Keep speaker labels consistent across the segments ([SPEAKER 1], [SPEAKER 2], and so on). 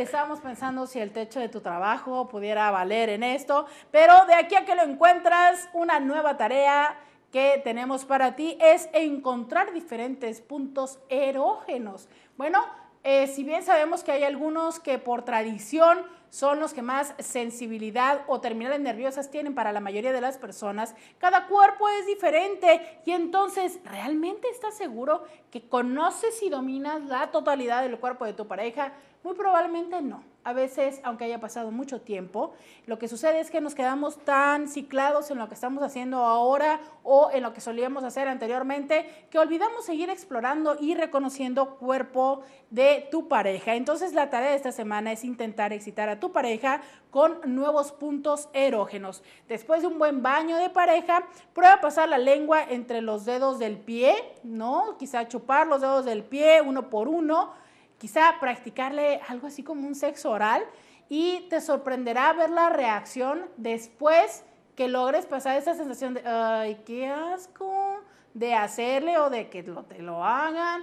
[SPEAKER 1] estábamos pensando si el techo de tu trabajo pudiera valer en esto, pero de aquí a que lo encuentras, una nueva tarea que tenemos para ti es encontrar diferentes puntos erógenos. Bueno, eh, si bien sabemos que hay algunos que por tradición son los que más sensibilidad o terminales nerviosas tienen para la mayoría de las personas. Cada cuerpo es diferente y entonces, ¿realmente estás seguro que conoces y dominas la totalidad del cuerpo de tu pareja? Muy probablemente no. A veces, aunque haya pasado mucho tiempo, lo que sucede es que nos quedamos tan ciclados en lo que estamos haciendo ahora o en lo que solíamos hacer anteriormente que olvidamos seguir explorando y reconociendo cuerpo de tu pareja. Entonces, la tarea de esta semana es intentar excitar a tu pareja con nuevos puntos erógenos. Después de un buen baño de pareja, prueba pasar la lengua entre los dedos del pie, ¿no? Quizá chupar los dedos del pie uno por uno, quizá practicarle algo así como un sexo oral y te sorprenderá ver la reacción después que logres pasar esa sensación de, ay, qué asco, de hacerle o de que lo, te lo hagan.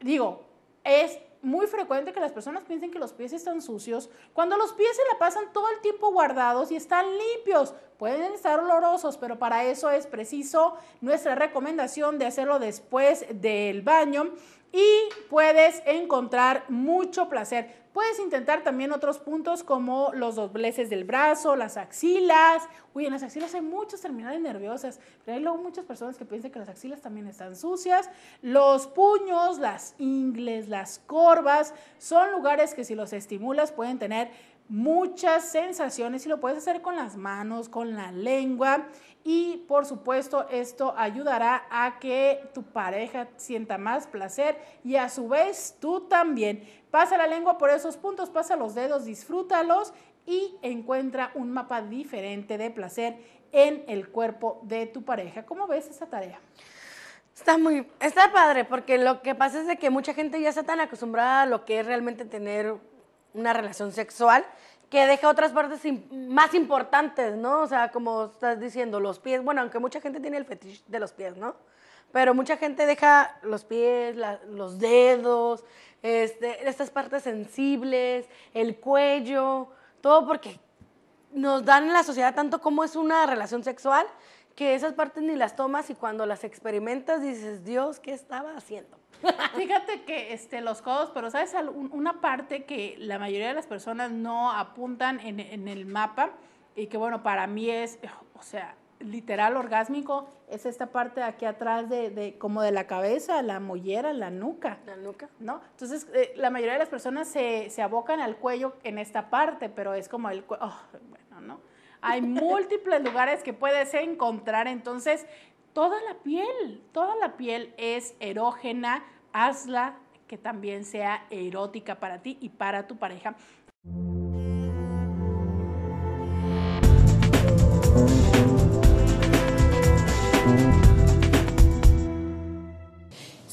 [SPEAKER 1] Digo, es muy frecuente que las personas piensen que los pies están sucios, cuando los pies se la pasan todo el tiempo guardados y están limpios. Pueden estar olorosos, pero para eso es preciso nuestra recomendación de hacerlo después del baño y puedes encontrar mucho placer. Puedes intentar también otros puntos como los dobleces del brazo, las axilas. Uy, en las axilas hay muchas terminales nerviosas, pero hay luego muchas personas que piensan que las axilas también están sucias. Los puños, las ingles, las corvas, son lugares que si los estimulas pueden tener muchas sensaciones y lo puedes hacer con las manos, con la lengua y por supuesto esto ayudará a que tu pareja sienta más placer y a su vez tú también. Pasa la lengua por esos puntos, pasa los dedos, disfrútalos y encuentra un mapa diferente de placer en el cuerpo de tu pareja. ¿Cómo
[SPEAKER 2] ves esa tarea? Está muy, está padre, porque lo que pasa es de que mucha gente ya está tan acostumbrada a lo que es realmente tener una relación sexual que deja otras partes más importantes, ¿no? O sea, como estás diciendo, los pies, bueno, aunque mucha gente tiene el fetiche de los pies, ¿no? Pero mucha gente deja los pies, los dedos, este, estas partes sensibles, el cuello, todo porque nos dan en la sociedad tanto como es una relación sexual que esas partes ni las tomas y cuando las experimentas dices, Dios, ¿qué estaba haciendo? Fíjate que este,
[SPEAKER 1] los codos, pero sabes una parte que la mayoría de las personas no apuntan en, el mapa y que bueno, para mí es, o sea, literal orgásmico, es esta parte aquí atrás de, como de la cabeza, la mollera, la nuca. La nuca. ¿No? Entonces, eh, la mayoría de las personas se, abocan al cuello en esta parte, pero es como el cuello, oh, bueno, ¿no? Hay múltiples lugares que puedes encontrar. Entonces, toda la piel, toda la piel es erógena. Hazla que también sea erótica para ti y para tu pareja.